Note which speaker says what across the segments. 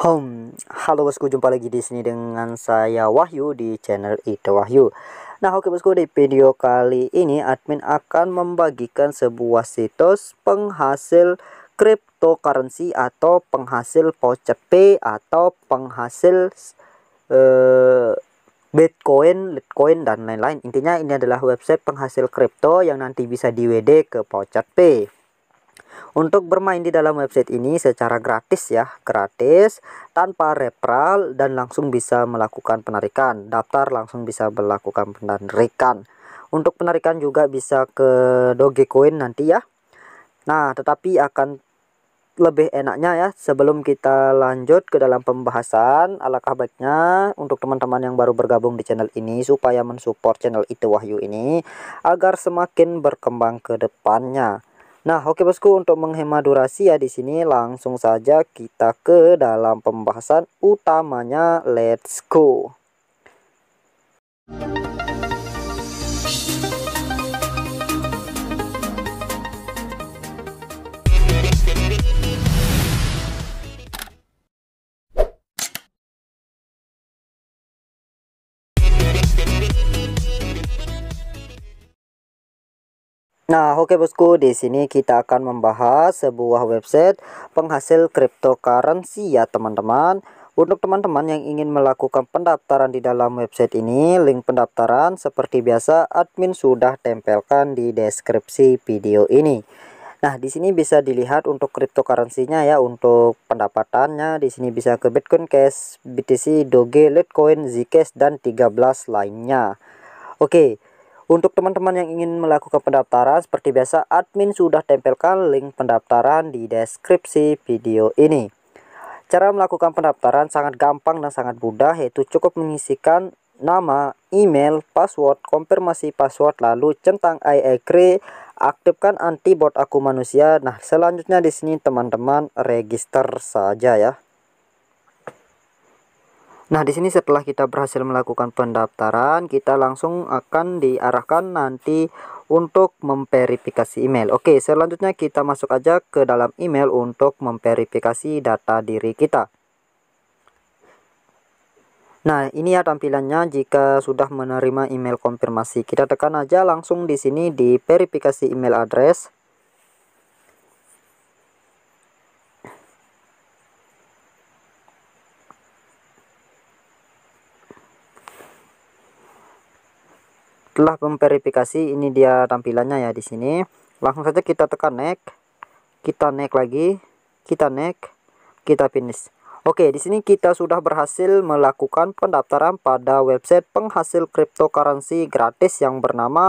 Speaker 1: Home. Halo bosku, jumpa lagi di sini dengan saya Wahyu di channel Ito Wahyu. Nah, oke bosku, di video kali ini admin akan membagikan sebuah situs penghasil cryptocurrency atau penghasil voucher P atau penghasil uh, Bitcoin, Litecoin dan lain-lain. Intinya ini adalah website penghasil kripto yang nanti bisa di WD ke voucher P. Untuk bermain di dalam website ini secara gratis ya, gratis tanpa referral dan langsung bisa melakukan penarikan. Daftar langsung bisa melakukan penarikan. Untuk penarikan juga bisa ke Dogecoin nanti ya. Nah, tetapi akan lebih enaknya ya sebelum kita lanjut ke dalam pembahasan alangkah baiknya untuk teman-teman yang baru bergabung di channel ini supaya mensupport channel itu Wahyu ini agar semakin berkembang ke depannya Nah, oke bosku, untuk menghemat durasi ya di sini langsung saja kita ke dalam pembahasan utamanya. Let's go. Nah, oke bosku, di sini kita akan membahas sebuah website penghasil cryptocurrency ya teman-teman. Untuk teman-teman yang ingin melakukan pendaftaran di dalam website ini, link pendaftaran seperti biasa admin sudah tempelkan di deskripsi video ini. Nah, di sini bisa dilihat untuk cryptocurrency-nya ya, untuk pendapatannya di sini bisa ke Bitcoin Cash, BTC, Doge, Litecoin, Zcash dan 13 lainnya. Oke. Untuk teman-teman yang ingin melakukan pendaftaran, seperti biasa admin sudah tempelkan link pendaftaran di deskripsi video ini. Cara melakukan pendaftaran sangat gampang dan sangat mudah, yaitu cukup mengisikan nama, email, password, konfirmasi password, lalu centang I agree, e, aktifkan anti-bot aku manusia. Nah, selanjutnya di sini teman-teman register saja ya. Nah, di sini setelah kita berhasil melakukan pendaftaran, kita langsung akan diarahkan nanti untuk memverifikasi email. Oke, selanjutnya kita masuk aja ke dalam email untuk memverifikasi data diri kita. Nah, ini ya tampilannya jika sudah menerima email konfirmasi. Kita tekan aja langsung di sini di verifikasi email address. setelah memverifikasi ini dia tampilannya ya di sini langsung saja kita tekan next kita next lagi kita next kita finish Oke, di sini kita sudah berhasil melakukan pendaftaran pada website penghasil cryptocurrency gratis yang bernama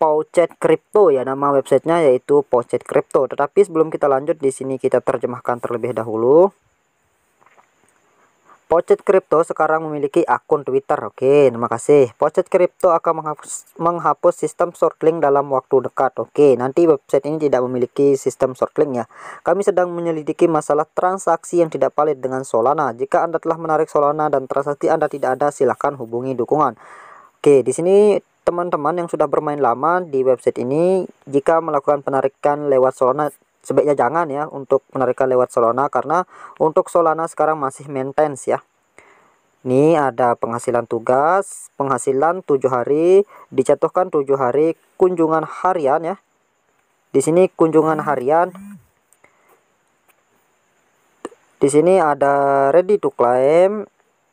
Speaker 1: Pouchet Crypto ya nama websitenya yaitu Pouchet Crypto. Tetapi sebelum kita lanjut di sini kita terjemahkan terlebih dahulu. Pocet Crypto sekarang memiliki akun Twitter. Oke, terima kasih. Pocet Crypto akan menghapus, menghapus sistem shortlink dalam waktu dekat. Oke, nanti website ini tidak memiliki sistem shortlink ya. Kami sedang menyelidiki masalah transaksi yang tidak valid dengan Solana. Jika Anda telah menarik Solana dan transaksi Anda tidak ada, silakan hubungi dukungan. Oke, di sini teman-teman yang sudah bermain lama di website ini, jika melakukan penarikan lewat Solana sebaiknya jangan ya untuk penarikan lewat Solana karena untuk Solana sekarang masih maintenance ya ini ada penghasilan tugas penghasilan tujuh hari dijatuhkan tujuh hari kunjungan harian ya di sini kunjungan harian di sini ada ready to claim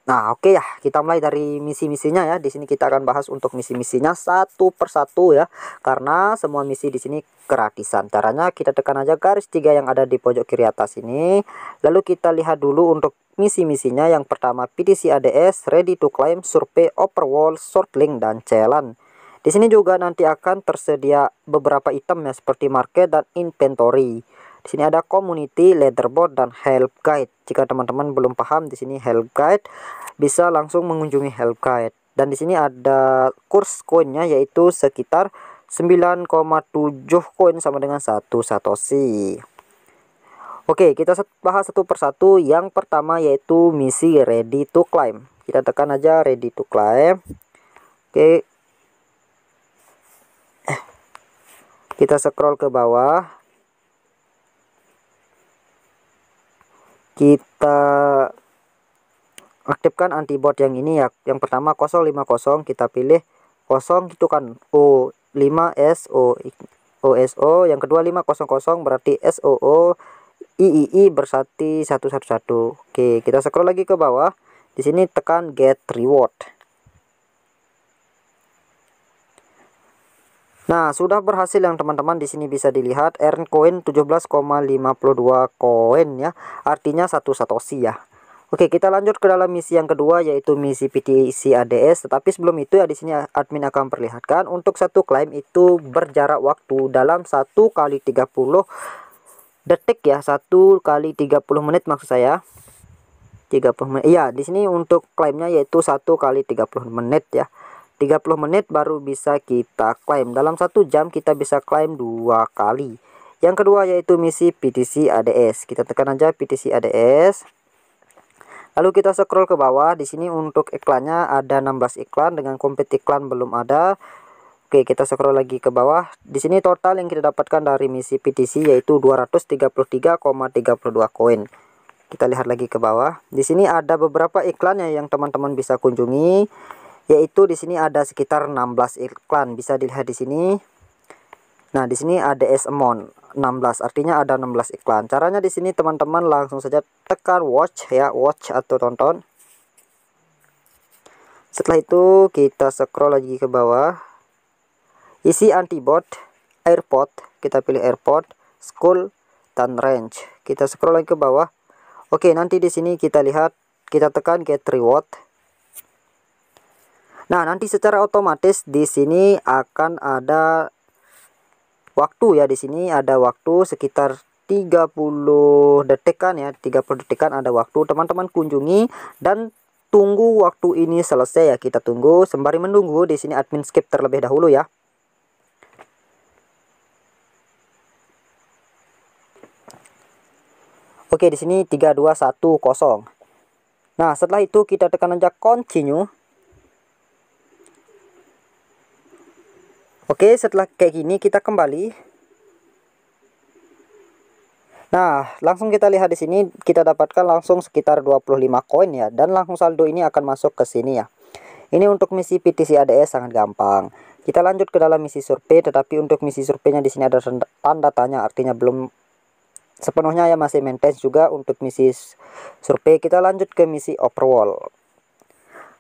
Speaker 1: Nah, oke okay ya, kita mulai dari misi-misinya ya. Di sini kita akan bahas untuk misi-misinya satu persatu ya, karena semua misi di sini gratisan. Caranya kita tekan aja garis tiga yang ada di pojok kiri atas ini. Lalu kita lihat dulu untuk misi-misinya yang pertama PDC ADS, Ready to Climb, Survey Overwall, Shortlink, dan Challenge. Di sini juga nanti akan tersedia beberapa item ya, seperti market dan inventory. Di sini ada community, leaderboard, dan help guide. Jika teman-teman belum paham di sini help guide, bisa langsung mengunjungi help guide. Dan di sini ada kurs koinnya yaitu sekitar 9,7 koin sama dengan 1 satoshi. Oke, kita bahas satu persatu. Yang pertama yaitu misi ready to climb. Kita tekan aja ready to climb. Oke. Eh. Kita scroll ke bawah. kita aktifkan antibot yang ini ya yang pertama 050 kita pilih 0 itu kan O5SO OSO yang kedua 500 berarti SOO satu bersati 111 Oke kita scroll lagi ke bawah di sini tekan get reward Nah, sudah berhasil yang teman-teman di sini bisa dilihat earn coin 17,52 koin ya. Artinya satu satoshi ya. Oke, kita lanjut ke dalam misi yang kedua yaitu misi PTC ADS. Tetapi sebelum itu ya di sini admin akan perlihatkan untuk satu klaim itu berjarak waktu dalam 1 kali 30 detik ya, 1 kali 30 menit maksud saya. 30 menit. Iya, di sini untuk klaimnya yaitu 1 kali 30 menit ya. 30 menit baru bisa kita klaim dalam satu jam kita bisa klaim dua kali yang kedua yaitu misi PTC ADS kita tekan aja PTC ADS lalu kita scroll ke bawah di sini untuk iklannya ada 16 iklan dengan kompet iklan belum ada Oke kita scroll lagi ke bawah di sini total yang kita dapatkan dari misi PTC yaitu 233,32 koin kita lihat lagi ke bawah di sini ada beberapa iklannya yang teman-teman bisa kunjungi yaitu di sini ada sekitar 16 iklan bisa dilihat di sini nah di sini ada S amount 16 artinya ada 16 iklan caranya di sini teman-teman langsung saja tekan watch ya watch atau tonton setelah itu kita scroll lagi ke bawah isi antibot airport kita pilih airport school dan range kita scroll lagi ke bawah oke nanti di sini kita lihat kita tekan get reward Nah, nanti secara otomatis di sini akan ada waktu ya di sini ada waktu sekitar 30 detikan ya 30 detikan ada waktu teman-teman kunjungi dan tunggu waktu ini selesai ya kita tunggu sembari menunggu di sini admin skip terlebih dahulu ya Oke di sini 3210 Nah setelah itu kita tekan aja continue Oke, setelah kayak gini kita kembali. Nah, langsung kita lihat di sini kita dapatkan langsung sekitar 25 koin ya dan langsung saldo ini akan masuk ke sini ya. Ini untuk misi PTC ADS sangat gampang. Kita lanjut ke dalam misi survei tetapi untuk misi surveinya di sini ada tanda tanya artinya belum sepenuhnya ya masih maintenance juga untuk misi survei. Kita lanjut ke misi overworld.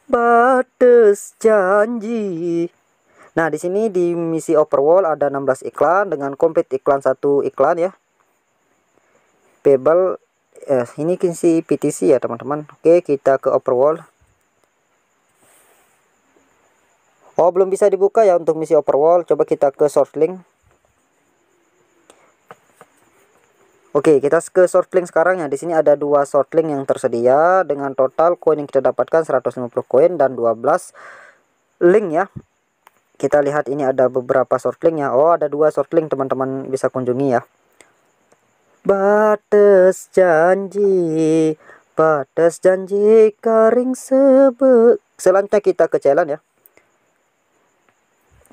Speaker 1: Batas janji Nah, di sini di misi overwall ada 16 iklan dengan complete iklan satu iklan ya. Pebble eh, ini kunci PTC ya, teman-teman. Oke, kita ke overwall. Oh, belum bisa dibuka ya untuk misi overwall. Coba kita ke short link. Oke, kita ke short link sekarang ya. Di sini ada dua short link yang tersedia dengan total koin yang kita dapatkan 150 koin dan 12 link ya kita lihat ini ada beberapa short ya oh ada dua short teman-teman bisa kunjungi ya batas janji batas janji kering sebe selanjutnya kita ke challenge ya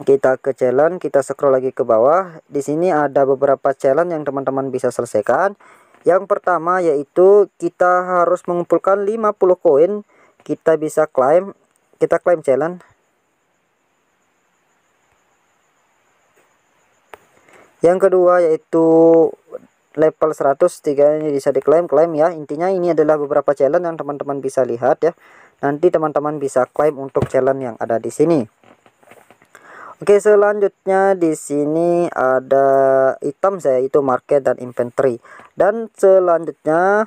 Speaker 1: kita ke challenge kita scroll lagi ke bawah di sini ada beberapa challenge yang teman-teman bisa selesaikan yang pertama yaitu kita harus mengumpulkan 50 koin kita bisa klaim kita klaim challenge yang kedua yaitu level tiga ini bisa diklaim klaim ya intinya ini adalah beberapa challenge yang teman-teman bisa lihat ya nanti teman-teman bisa klaim untuk challenge yang ada di sini Oke selanjutnya di sini ada item saya itu market dan inventory dan selanjutnya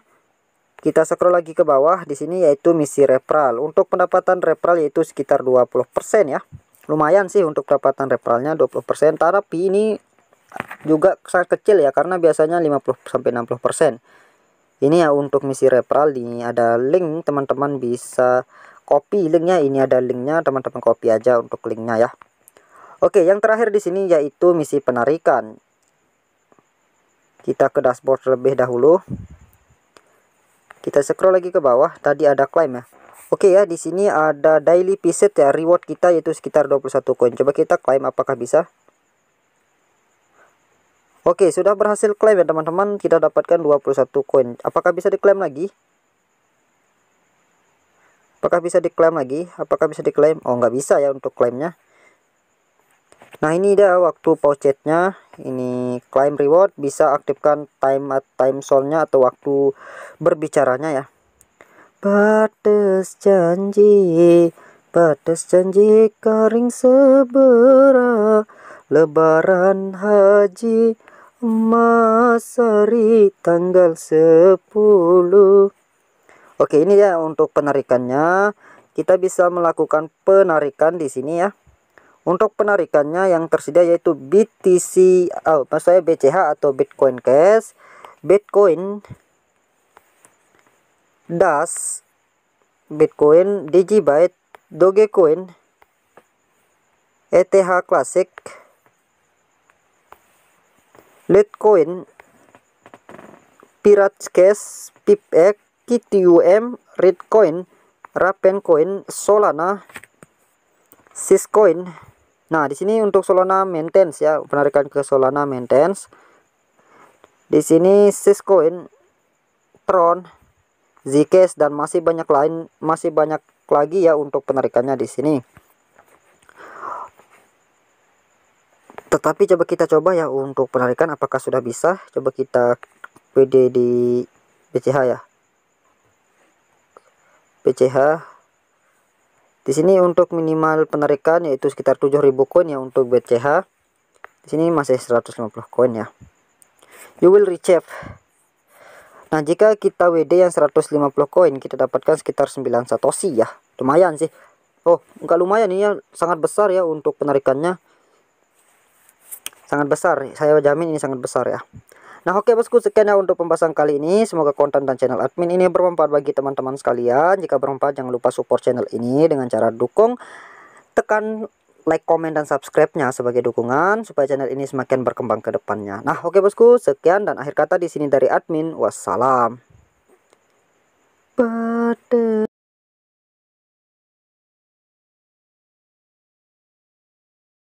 Speaker 1: kita scroll lagi ke bawah di sini yaitu misi referral untuk pendapatan referral yaitu sekitar 20% ya lumayan sih untuk pendapatan referralnya 20% tapi ini juga sangat kecil ya karena biasanya 50 sampai 60%. Ini ya untuk misi referral ini ada link teman-teman bisa copy linknya ini ada linknya teman-teman copy aja untuk linknya ya. Oke yang terakhir di sini yaitu misi penarikan. Kita ke dashboard lebih dahulu. Kita scroll lagi ke bawah tadi ada claim ya. Oke ya di sini ada daily visit ya reward kita yaitu sekitar 21 koin. Coba kita claim apakah bisa? Oke, sudah berhasil klaim ya teman-teman. Kita dapatkan 21 koin. Apakah bisa diklaim lagi? Apakah bisa diklaim lagi? Apakah bisa diklaim? Oh, nggak bisa ya untuk klaimnya. Nah, ini dia waktu pouchetnya. Ini klaim reward bisa aktifkan time at time zone-nya atau waktu berbicaranya ya. Batas janji, batas janji kering seberang, lebaran haji Masari tanggal 10 Oke ini ya untuk penarikannya kita bisa melakukan penarikan di sini ya untuk penarikannya yang tersedia yaitu BTC oh, Maksudnya BCH atau Bitcoin Cash Bitcoin DAS Bitcoin Digibyte Dogecoin ETH Classic Litecoin, Pirate Cash, PIPX, KTUM, Redcoin, Rapencoin, Solana, Syscoin. Nah, di sini untuk Solana maintenance ya, penarikan ke Solana maintenance. Di sini Syscoin, Tron, Zcash dan masih banyak lain, masih banyak lagi ya untuk penarikannya di sini. tetapi coba kita coba ya untuk penarikan apakah sudah bisa coba kita WD di BCH ya BCH di sini untuk minimal penarikan yaitu sekitar 7000 koin ya untuk BCH di sini masih 150 koin ya you will receive Nah, jika kita WD yang 150 koin, kita dapatkan sekitar 9 satoshi ya. Lumayan sih. Oh, enggak lumayan ini ya, sangat besar ya untuk penarikannya sangat besar saya jamin ini sangat besar ya Nah oke okay, bosku sekian ya untuk pembahasan kali ini Semoga konten dan channel admin ini bermanfaat bagi teman-teman sekalian Jika bermanfaat jangan lupa support channel ini dengan cara dukung Tekan like, komen, dan subscribe-nya sebagai dukungan Supaya channel ini semakin berkembang ke depannya Nah oke okay, bosku sekian dan akhir kata di sini dari admin Wassalam